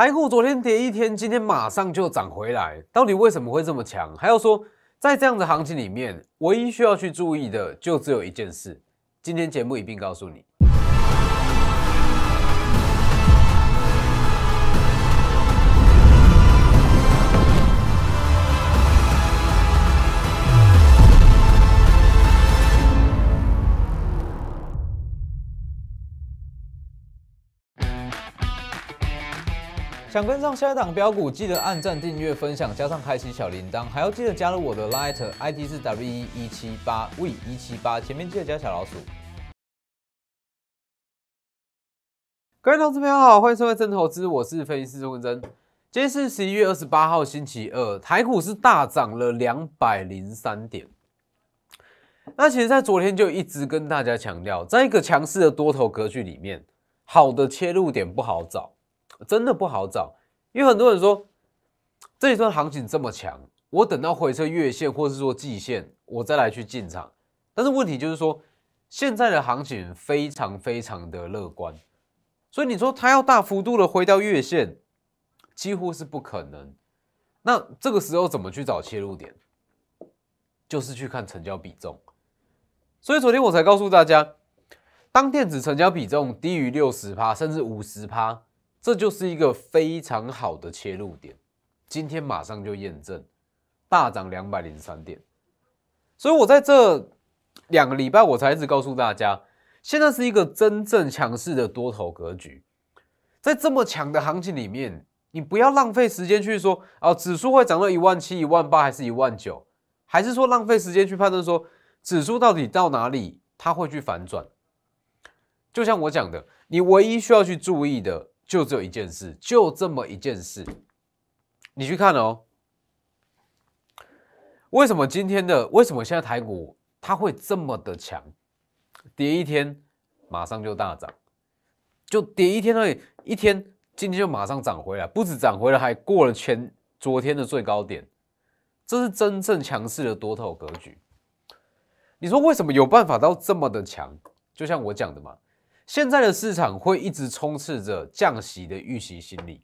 台股昨天跌一天，今天马上就涨回来，到底为什么会这么强？还要说，在这样的行情里面，唯一需要去注意的就只有一件事，今天节目一并告诉你。想跟上下一档标股，记得按赞、订阅、分享，加上开启小铃铛，还要记得加入我的 Light ID 是 W 一一七八 V 一七八，前面记得加小老鼠。各位投资朋友好，欢迎收看正投资，我是分析师钟文珍。今天是十一月二十八号，星期二，台股是大涨了两百零三点。那其实，在昨天就一直跟大家强调，在一个强势的多头格局里面，好的切入点不好找。真的不好找，因为很多人说，这一段行情这么强，我等到回撤月线，或者是说季线，我再来去进场。但是问题就是说，现在的行情非常非常的乐观，所以你说它要大幅度的回到月线，几乎是不可能。那这个时候怎么去找切入点？就是去看成交比重。所以昨天我才告诉大家，当电子成交比重低于六十趴，甚至五十趴。这就是一个非常好的切入点。今天马上就验证，大涨两百零三点。所以我在这两个礼拜，我才一直告诉大家，现在是一个真正强势的多头格局。在这么强的行情里面，你不要浪费时间去说啊，指数会涨到一万七、一万八，还是一万九？还是说浪费时间去判断说，指数到底到哪里它会去反转？就像我讲的，你唯一需要去注意的。就只有一件事，就这么一件事，你去看哦。为什么今天的，为什么现在台股它会这么的强？跌一天，马上就大涨，就跌一天，那一天今天就马上涨回来，不止涨回来，还过了前昨天的最高点。这是真正强势的多头格局。你说为什么有办法到这么的强？就像我讲的嘛。现在的市场会一直充斥着降息的预期心理，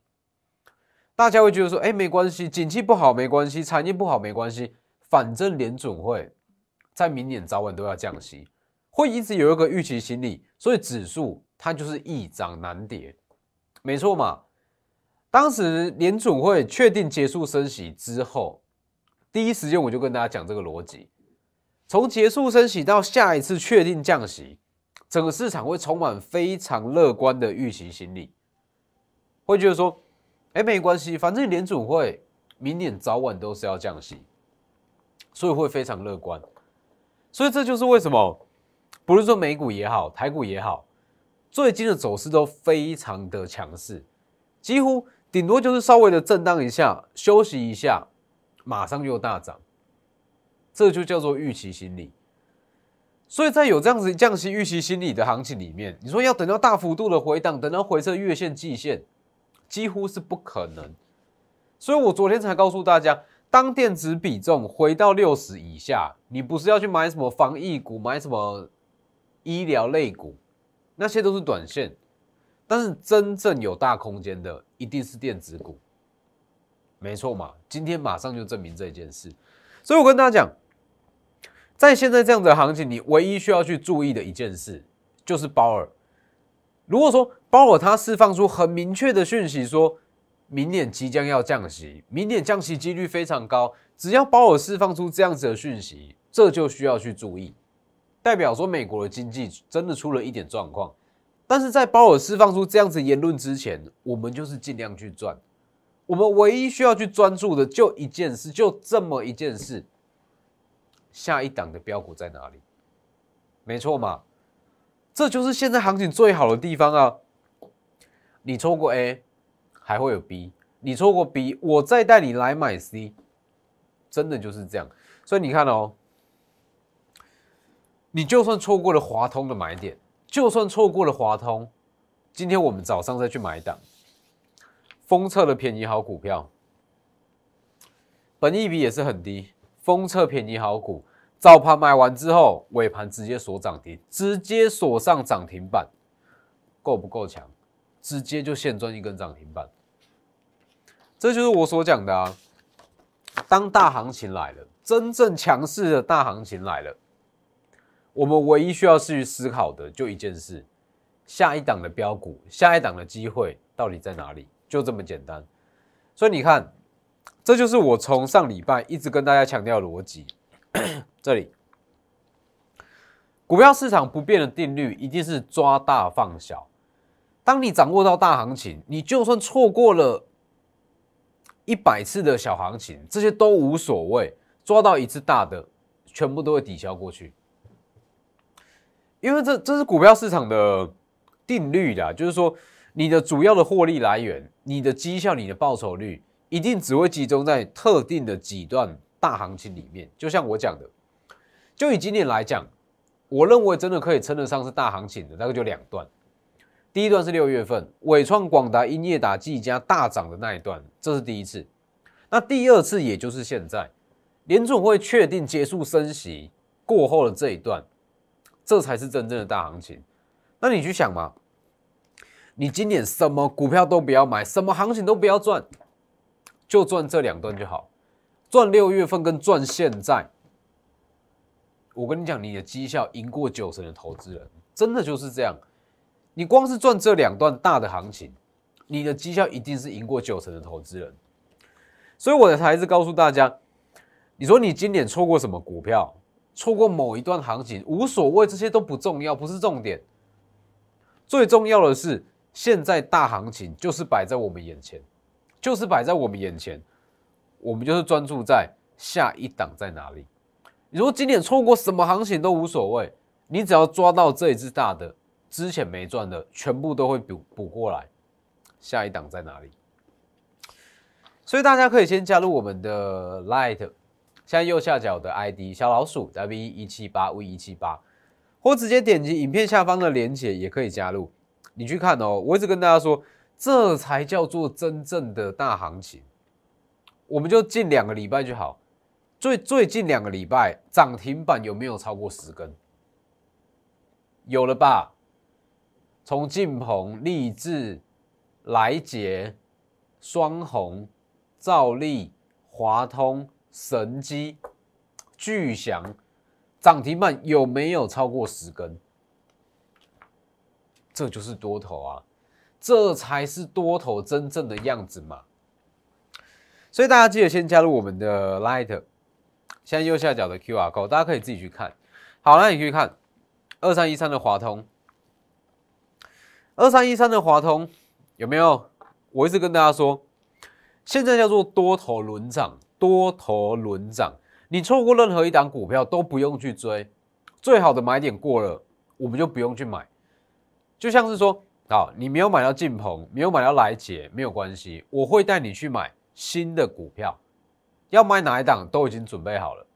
大家会觉得说：“哎，没关系，景气不好没关系，产业不好没关系，反正联准会在明年早晚都要降息，会一直有一个预期心理，所以指数它就是易涨难跌，没错嘛。”当时联准会确定结束升息之后，第一时间我就跟大家讲这个逻辑：从结束升息到下一次确定降息。整个市场会充满非常乐观的预期心理，会觉得说，哎，没关系，反正联储会，明年早晚都是要降息，所以会非常乐观。所以这就是为什么，不论说美股也好，台股也好，最近的走势都非常的强势，几乎顶多就是稍微的震荡一下，休息一下，马上又大涨，这就叫做预期心理。所以在有这样子降息预期心理的行情里面，你说要等到大幅度的回档，等到回撤月线、季线，几乎是不可能。所以我昨天才告诉大家，当电子比重回到六十以下，你不是要去买什么防疫股、买什么医疗类股，那些都是短线。但是真正有大空间的，一定是电子股。没错嘛，今天马上就证明这件事。所以我跟大家讲。在现在这样的行情，你唯一需要去注意的一件事就是鲍尔。如果说鲍尔他释放出很明确的讯息，说明年即将要降息，明年降息几率非常高。只要鲍尔释放出这样子的讯息，这就需要去注意，代表说美国的经济真的出了一点状况。但是在鲍尔释放出这样子言论之前，我们就是尽量去赚。我们唯一需要去专注的就一件事，就这么一件事。下一档的标股在哪里？没错嘛，这就是现在行情最好的地方啊！你错过 A，还会有 B；你错过 B，我再带你来买 C，真的就是这样。所以你看哦，你就算错过了华通的买点，就算错过了华通，今天我们早上再去买一档，封测的便宜好股票，本益比也是很低。封测便宜好股，早盘卖完之后，尾盘直接锁涨停，直接锁上涨停板，够不够强？直接就现赚一根涨停板，这就是我所讲的啊。当大行情来了，真正强势的大行情来了，我们唯一需要去思考的就一件事：下一档的标股，下一档的机会到底在哪里？就这么简单。所以你看。这就是我从上礼拜一直跟大家强调逻辑。这里，股票市场不变的定律一定是抓大放小。当你掌握到大行情，你就算错过了一百次的小行情，这些都无所谓。抓到一次大的，全部都会抵消过去。因为这这是股票市场的定律啦，就是说你的主要的获利来源、你的绩效、你的报酬率。一定只会集中在特定的几段大行情里面，就像我讲的，就以今年来讲，我认为真的可以称得上是大行情的那个就两段，第一段是六月份伟创、广达、英业达、技嘉大涨的那一段，这是第一次。那第二次也就是现在，联储会确定结束升息过后的这一段，这才是真正的大行情。那你去想嘛，你今年什么股票都不要买，什么行情都不要赚。就赚这两段就好，赚六月份跟赚现在。我跟你讲，你的绩效赢过九成的投资人，真的就是这样。你光是赚这两段大的行情，你的绩效一定是赢过九成的投资人。所以我的台词告诉大家，你说你今年错过什么股票，错过某一段行情，无所谓，这些都不重要，不是重点。最重要的是，现在大行情就是摆在我们眼前。就是摆在我们眼前，我们就是专注在下一档在哪里。你说今年错过什么行情都无所谓，你只要抓到这一只大的，之前没赚的全部都会补补过来。下一档在哪里？所以大家可以先加入我们的 Light，现在右下角的 ID 小老鼠 w 一七八 V 一七八，或直接点击影片下方的链接也可以加入。你去看哦，我一直跟大家说。这才叫做真正的大行情，我们就近两个礼拜就好。最最近两个礼拜涨停板有没有超过十根？有了吧？从进鹏、立志、来杰、双红、兆利、华通、神机、巨翔，涨停板有没有超过十根？这就是多头啊！这才是多头真正的样子嘛！所以大家记得先加入我们的 Light，现在右下角的 Q R Code，大家可以自己去看。好了，你可以看二三一三的华通，二三一三的华通有没有？我一直跟大家说，现在叫做多头轮涨，多头轮涨，你错过任何一档股票都不用去追，最好的买点过了，我们就不用去买。就像是说。好，你没有买到进鹏，没有买到来杰，没有关系，我会带你去买新的股票。要买哪一档都已经准备好了。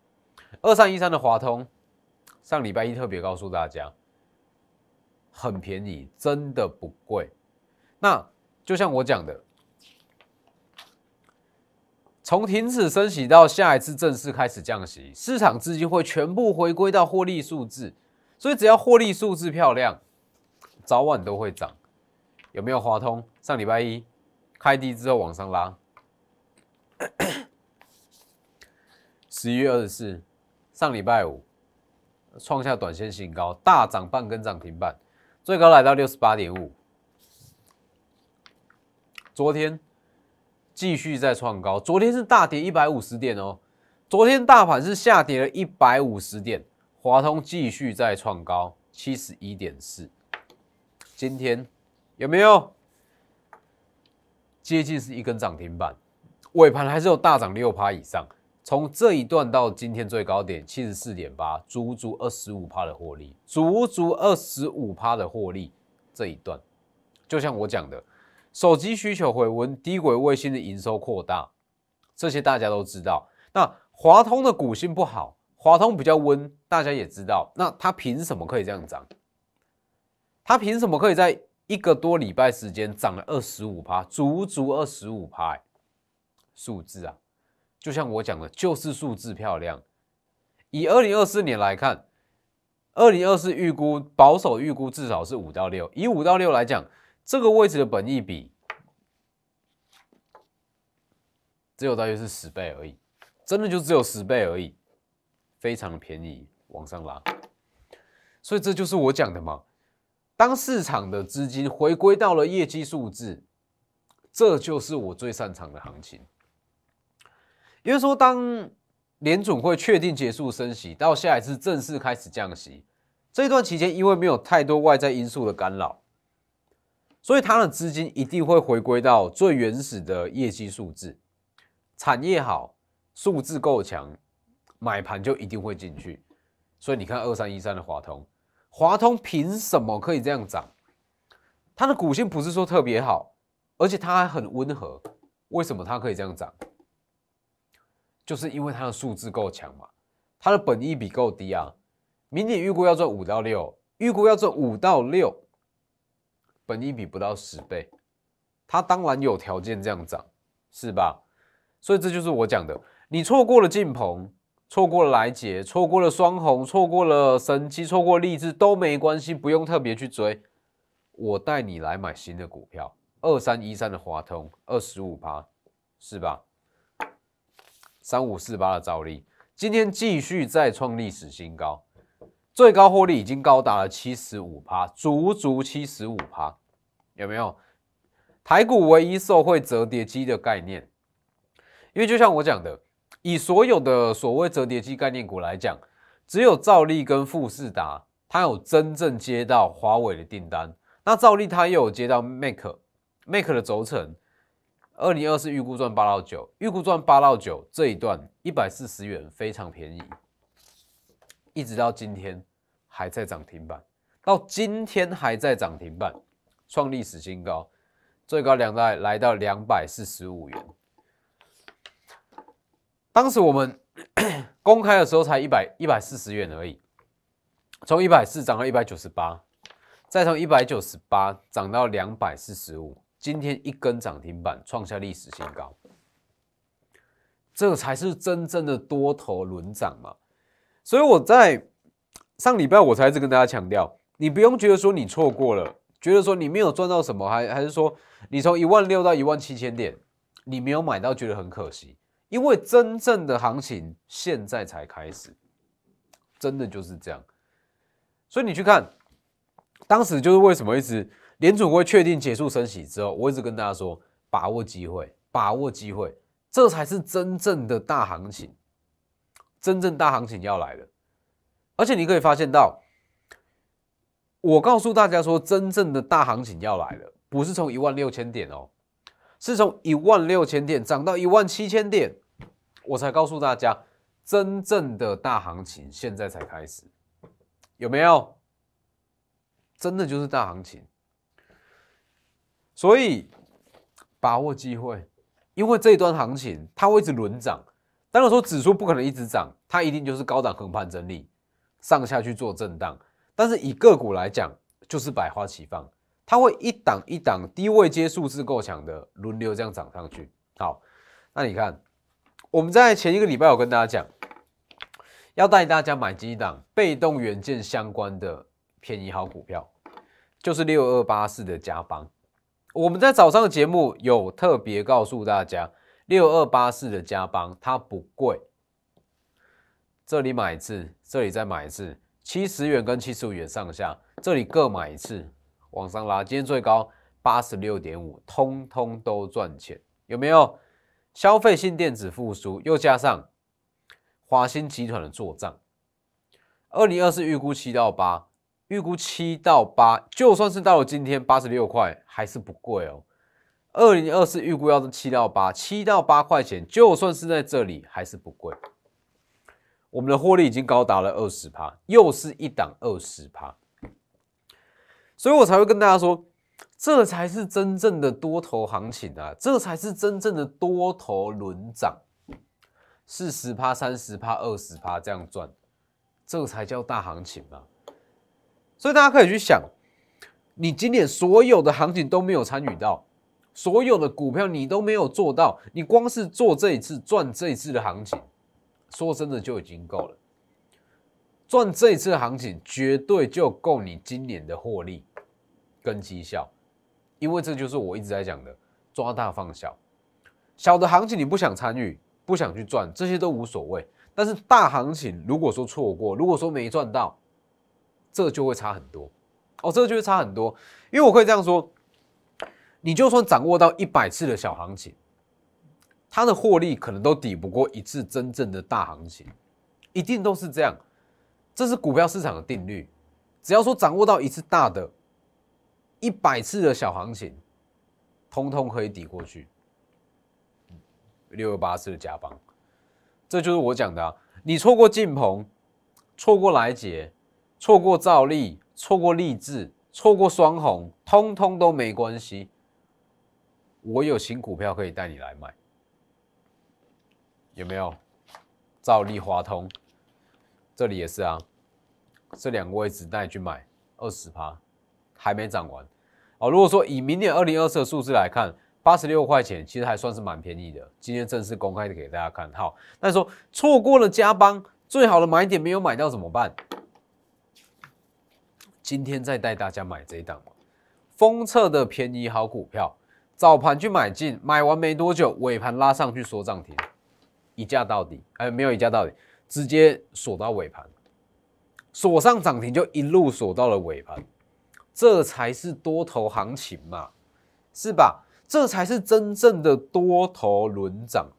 二三一三的华通，上礼拜一特别告诉大家，很便宜，真的不贵。那就像我讲的，从停止升息到下一次正式开始降息，市场资金会全部回归到获利数字，所以只要获利数字漂亮，早晚都会涨。有没有华通？上礼拜一开低之后往上拉，十一月二十四，上礼拜五创下短线新高，大涨半根，涨停板，最高来到六十八点五。昨天继续在创高，昨天是大跌一百五十点哦，昨天大盘是下跌了一百五十点，华通继续在创高，七十一点四。今天。有没有接近是一根涨停板？尾盘还是有大涨六趴以上。从这一段到今天最高点七十四点八，足足二十五趴的获利，足足二十五趴的获利。这一段就像我讲的，手机需求回温，低轨卫星的营收扩大，这些大家都知道。那华通的股性不好，华通比较温，大家也知道。那它凭什么可以这样涨？它凭什么可以在？一个多礼拜时间涨了二十五趴，足足二十五趴，数字啊，就像我讲的，就是数字漂亮。以二零二四年来看，二零二四预估保守预估至少是五到六，以五到六来讲，这个位置的本益比只有大约是十倍而已，真的就只有十倍而已，非常便宜，往上拉。所以这就是我讲的嘛。当市场的资金回归到了业绩数字，这就是我最擅长的行情。因为说，当联总会确定结束升息到下一次正式开始降息这一段期间，因为没有太多外在因素的干扰，所以它的资金一定会回归到最原始的业绩数字。产业好，数字够强，买盘就一定会进去。所以你看，二三一三的华通。华通凭什么可以这样涨？它的股性不是说特别好，而且它还很温和。为什么它可以这样涨？就是因为它的数字够强嘛，它的本益比够低啊。明年预估要做五到六，预估要做五到六，本益比不到十倍，它当然有条件这样涨，是吧？所以这就是我讲的，你错过了进鹏。错过了来杰，错过了双红，错过了神机，错过励志都没关系，不用特别去追。我带你来买新的股票，二三一三的华通，二十五趴，是吧？三五四八的兆利，今天继续再创历史新高，最高获利已经高达了七十五趴，足足七十五趴，有没有？台股唯一受惠折叠机的概念，因为就像我讲的。以所有的所谓折叠机概念股来讲，只有兆利跟富士达，它有真正接到华为的订单。那兆利它又有接到 Make Make 的轴承，二零二四预估赚八到九，预估赚八到九这一段一百四十元非常便宜，一直到今天还在涨停板，到今天还在涨停板，创历史新高，最高两代来到两百四十五元。当时我们 公开的时候才一百一百四十元而已，从一百四涨到一百九十八，再从一百九十八涨到两百四十五，今天一根涨停板创下历史新高，这才是真正的多头轮涨嘛！所以我在上礼拜我才一直跟大家强调，你不用觉得说你错过了，觉得说你没有赚到什么，还还是说你从一万六到一万七千点，你没有买到觉得很可惜。因为真正的行情现在才开始，真的就是这样。所以你去看，当时就是为什么一直联储会确定结束升息之后，我一直跟大家说，把握机会，把握机会，这才是真正的大行情，真正大行情要来了。而且你可以发现到，我告诉大家说，真正的大行情要来了，不是从一万六千点哦，是从一万六千点涨到一万七千点。我才告诉大家，真正的大行情现在才开始，有没有？真的就是大行情，所以把握机会，因为这一段行情它会一直轮涨。当然说指数不可能一直涨，它一定就是高档横盘整理，上下去做震荡。但是以个股来讲，就是百花齐放，它会一档一档低位接数字够强的轮流这样涨上去。好，那你看。我们在前一个礼拜，有跟大家讲，要带大家买几档被动元件相关的便宜好股票，就是六二八四的加邦。我们在早上的节目有特别告诉大家，六二八四的加邦它不贵，这里买一次，这里再买一次，七十元跟七十五元上下，这里各买一次，往上拉，今天最高八十六点五，通通都赚钱，有没有？消费性电子复苏，又加上华新集团的做账，二零二四预估七到八，预估七到八，就算是到了今天八十六块，还是不贵哦。二零二四预估要是七到八，七到八块钱，就算是在这里还是不贵。我们的获利已经高达了二十趴，又是一档二十趴，所以我才会跟大家说。这才是真正的多头行情啊！这才是真正的多头轮涨，四十趴、三十趴、二十趴这样赚，这才叫大行情嘛！所以大家可以去想，你今年所有的行情都没有参与到，所有的股票你都没有做到，你光是做这一次赚这一次的行情，说真的就已经够了，赚这一次行情绝对就够你今年的获利。跟绩效，因为这就是我一直在讲的，抓大放小。小的行情你不想参与，不想去赚，这些都无所谓。但是大行情如果说错过，如果说没赚到，这就会差很多哦，这就会差很多。因为我可以这样说，你就算掌握到一百次的小行情，它的获利可能都抵不过一次真正的大行情，一定都是这样。这是股票市场的定律。只要说掌握到一次大的。一百次的小行情，通通可以抵过去。六六八次的加磅，这就是我讲的啊！你错过进鹏，错过来杰，错过兆利，错过立志，错过双红，通通都没关系。我有新股票可以带你来买，有没有？兆利华通，这里也是啊。这两个位置带你去买二十趴。还没涨完哦。如果说以明年二零二四的数字来看，八十六块钱其实还算是蛮便宜的。今天正式公开的给大家看好。那说错过了加邦，最好的买点没有买到怎么办？今天再带大家买这一档封测的便宜好股票，早盘去买进，买完没多久尾盘拉上去锁涨停，一价到底。哎，没有一价到底，直接锁到尾盘，锁上涨停就一路锁到了尾盘。这才是多头行情嘛，是吧？这才是真正的多头轮涨。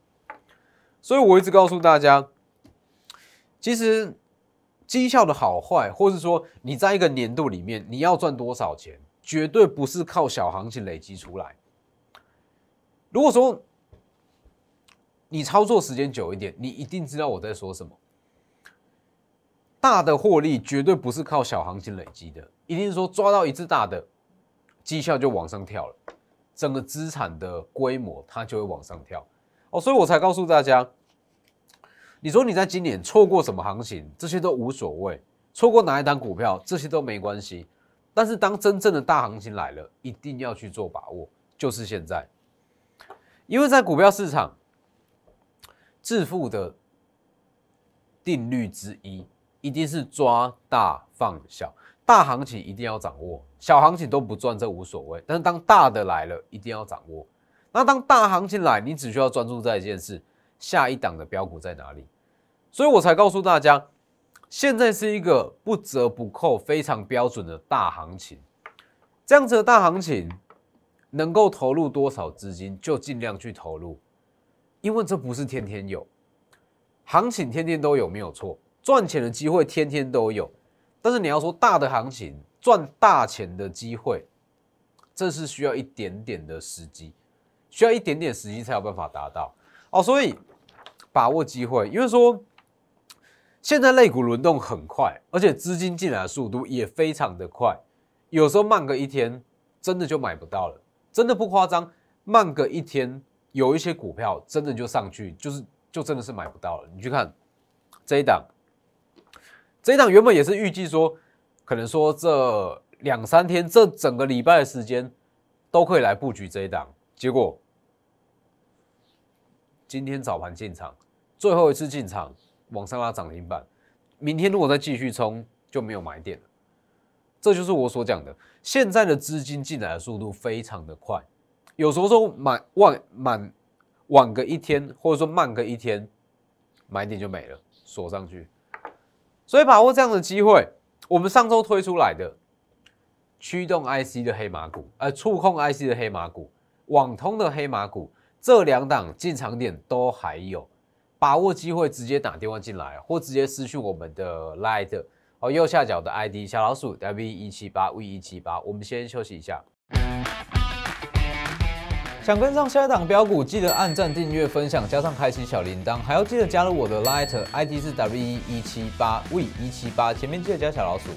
所以我一直告诉大家，其实绩效的好坏，或是说你在一个年度里面你要赚多少钱，绝对不是靠小行情累积出来。如果说你操作时间久一点，你一定知道我在说什么。大的获利绝对不是靠小行情累积的。一定是说抓到一只大的绩效就往上跳了，整个资产的规模它就会往上跳哦，所以我才告诉大家，你说你在今年错过什么行情，这些都无所谓；错过哪一单股票，这些都没关系。但是当真正的大行情来了，一定要去做把握，就是现在，因为在股票市场致富的定律之一，一定是抓大放小。大行情一定要掌握，小行情都不赚，这无所谓。但是当大的来了，一定要掌握。那当大行情来，你只需要专注在一件事：下一档的标股在哪里。所以我才告诉大家，现在是一个不折不扣非常标准的大行情。这样子的大行情，能够投入多少资金就尽量去投入，因为这不是天天有，行情天天都有没有错，赚钱的机会天天都有。但是你要说大的行情赚大钱的机会，这是需要一点点的时机，需要一点点时机才有办法达到哦。所以把握机会，因为说现在类股轮动很快，而且资金进来的速度也非常的快，有时候慢个一天，真的就买不到了，真的不夸张，慢个一天，有一些股票真的就上去，就是就真的是买不到了。你去看这一档。这一档原本也是预计说，可能说这两三天、这整个礼拜的时间都可以来布局这一档。结果今天早盘进场，最后一次进场往上拉涨停板。明天如果再继续冲，就没有买点了。这就是我所讲的，现在的资金进来的速度非常的快，有时候说满晚、满晚个一天，或者说慢个一天，买点就没了，锁上去。所以把握这样的机会，我们上周推出来的驱动 IC 的黑马股，呃，触控 IC 的黑马股，网通的黑马股，这两档进场点都还有，把握机会，直接打电话进来，或直接私讯我们的 Light，哦，右下角的 ID 小老鼠 W 一七八 V 一七八，我们先休息一下。想跟上下一档标股，记得按赞、订阅、分享，加上开启小铃铛，还要记得加入我的拉拉特，I D 是 W 一七八 V 一七八，前面记得加小老鼠。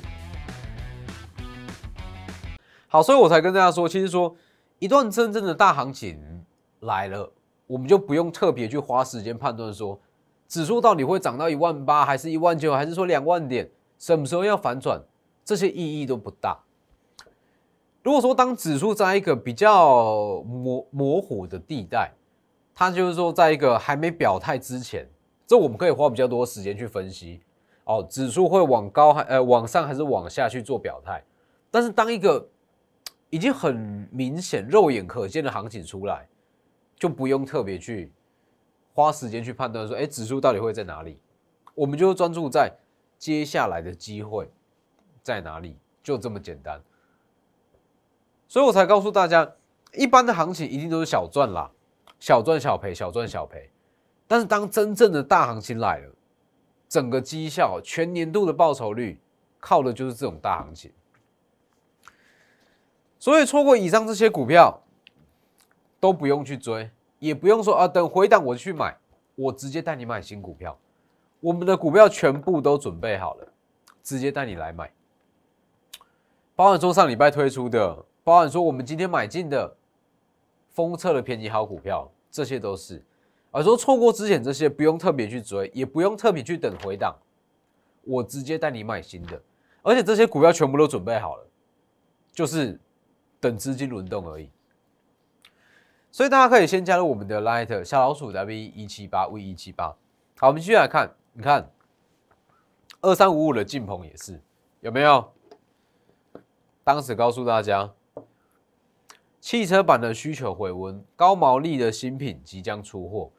好，所以我才跟大家说，其实说一段真正的大行情来了，我们就不用特别去花时间判断说，指数到底会涨到一万八，还是一万九，还是说两万点，什么时候要反转，这些意义都不大。如果说当指数在一个比较模模糊的地带，它就是说在一个还没表态之前，这我们可以花比较多时间去分析哦，指数会往高还呃往上还是往下去做表态。但是当一个已经很明显、肉眼可见的行情出来，就不用特别去花时间去判断说，哎，指数到底会在哪里？我们就专注在接下来的机会在哪里，就这么简单。所以我才告诉大家，一般的行情一定都是小赚啦，小赚小赔，小赚小赔。但是当真正的大行情来了，整个绩效全年度的报酬率靠的就是这种大行情。所以错过以上这些股票，都不用去追，也不用说啊，等回档我去买，我直接带你买新股票，我们的股票全部都准备好了，直接带你来买，包括说上礼拜推出的。包含说我们今天买进的封测的便宜好股票，这些都是。而说错过之前这些，不用特别去追，也不用特别去等回档，我直接带你买新的，而且这些股票全部都准备好了，就是等资金轮动而已。所以大家可以先加入我们的拉 h 特小老鼠 w 一七八 v 一七八。好，我们继续来看，你看二三五五的进鹏也是有没有？当时告诉大家。汽车版的需求回温，高毛利的新品即将出货，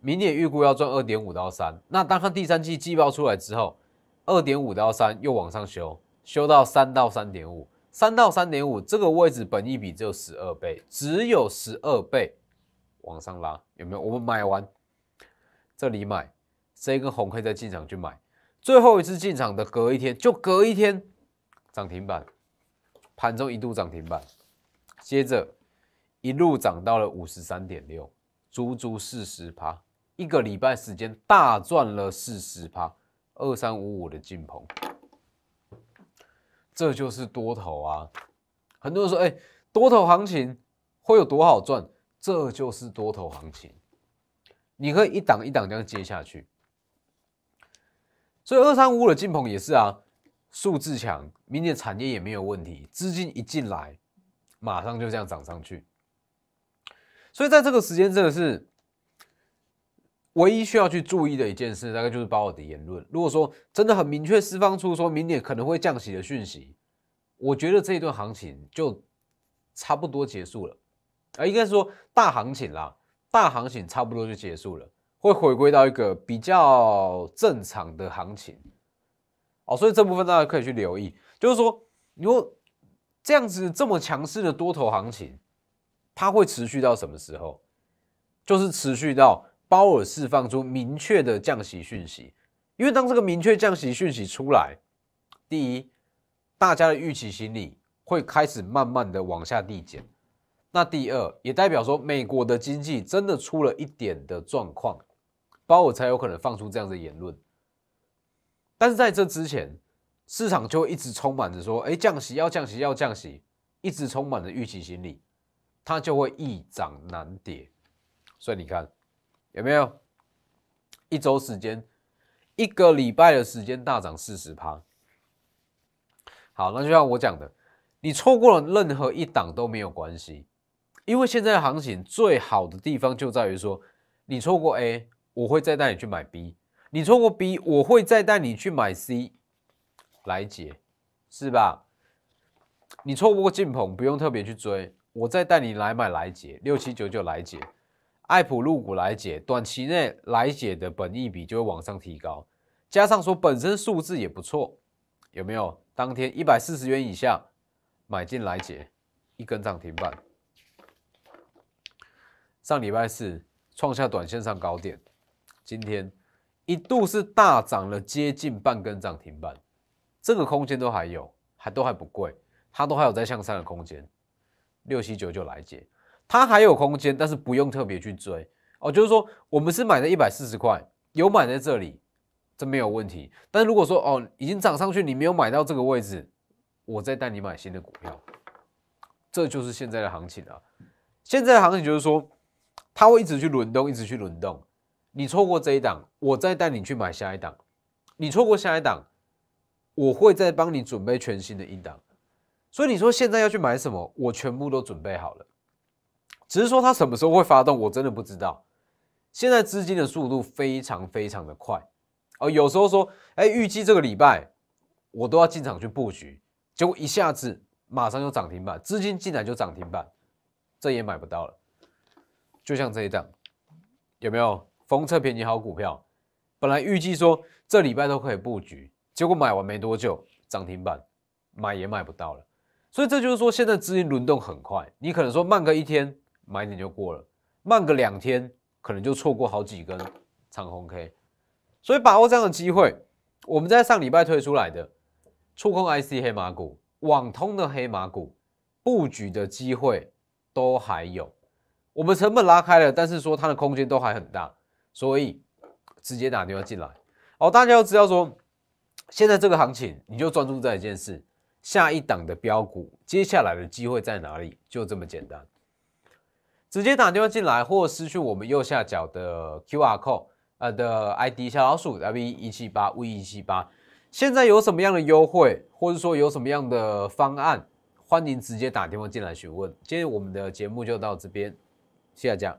明年预估要赚二点五到三。那当它第三季季报出来之后，二点五到三又往上修，修到三到三点五，三到三点五这个位置，本一比只有十二倍，只有十二倍往上拉，有没有？我们买完这里买，这一根红可以再进场去买，最后一次进场的隔一天，就隔一天涨停板，盘中一度涨停板。接着一路涨到了五十三点六，足足四十趴，一个礼拜时间大赚了四十趴。二三五五的进棚，这就是多头啊！很多人说：“哎，多头行情会有多好赚？”这就是多头行情，你可以一档一档这样接下去。所以二三五五的进棚也是啊，数字强，明年产业也没有问题，资金一进来。马上就这样涨上去，所以在这个时间真的是唯一需要去注意的一件事，大概就是把我的言论。如果说真的很明确释放出说明年可能会降息的讯息，我觉得这一段行情就差不多结束了啊，应该说大行情啦，大行情差不多就结束了，会回归到一个比较正常的行情哦。所以这部分大家可以去留意，就是说如。果这样子这么强势的多头行情，它会持续到什么时候？就是持续到鲍尔释放出明确的降息讯息。因为当这个明确降息讯息出来，第一，大家的预期心理会开始慢慢的往下递减；那第二，也代表说美国的经济真的出了一点的状况，鲍尔才有可能放出这样的言论。但是在这之前，市场就会一直充满着说，哎，降息要降息要降息，一直充满着预期心理，它就会易涨难跌。所以你看有没有一周时间，一个礼拜的时间大涨四十趴。好，那就像我讲的，你错过了任何一档都没有关系，因为现在的行情最好的地方就在于说，你错过 A，我会再带你去买 B；你错过 B，我会再带你去买 C。来解，是吧？你错过进鹏，不用特别去追，我再带你来买来解六七九九来解，爱普入股来解，短期内来解的本益比就会往上提高，加上说本身数字也不错，有没有？当天一百四十元以下买进来解，一根涨停板。上礼拜四创下短线上高点，今天一度是大涨了接近半根涨停板。这个空间都还有，还都还不贵，它都还有在向上的空间，六七九就来接，它还有空间，但是不用特别去追哦。就是说，我们是买在一百四十块，有买在这里，这没有问题。但如果说哦，已经涨上去，你没有买到这个位置，我再带你买新的股票，这就是现在的行情啊。现在的行情就是说，它会一直去轮动，一直去轮动。你错过这一档，我再带你去买下一档，你错过下一档。我会再帮你准备全新的一档，所以你说现在要去买什么，我全部都准备好了，只是说它什么时候会发动，我真的不知道。现在资金的速度非常非常的快哦，有时候说，哎，预计这个礼拜我都要进场去布局，结果一下子马上就涨停板，资金进来就涨停板，这也买不到了。就像这一档，有没有逢车便宜好股票？本来预计说这礼拜都可以布局。结果买完没多久，涨停板买也买不到了，所以这就是说，现在资金轮动很快。你可能说慢个一天买点就过了，慢个两天可能就错过好几根长红 K。所以把握这样的机会，我们在上礼拜推出的触控 IC 黑马股、网通的黑马股布局的机会都还有。我们成本拉开了，但是说它的空间都还很大，所以直接打电话进来。好，大家要知道说。现在这个行情，你就专注在一件事：下一档的标股，接下来的机会在哪里？就这么简单。直接打电话进来，或失去我们右下角的 Q R code，呃的 I D 小老鼠 W 一七八 V 一七八。现在有什么样的优惠，或者说有什么样的方案，欢迎直接打电话进来询问。今天我们的节目就到这边，谢谢大家。